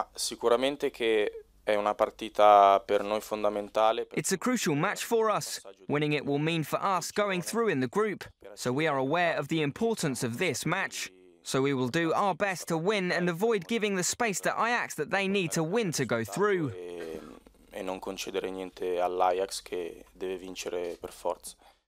Ma sicuramente che It's a crucial match for us. Winning it will mean for us going through in the group. So we are aware of the importance of this match. So we will do our best to win and avoid giving the space to Ajax that they need to win to go through. E non concedere niente all'Ajax che deve vincere per forza.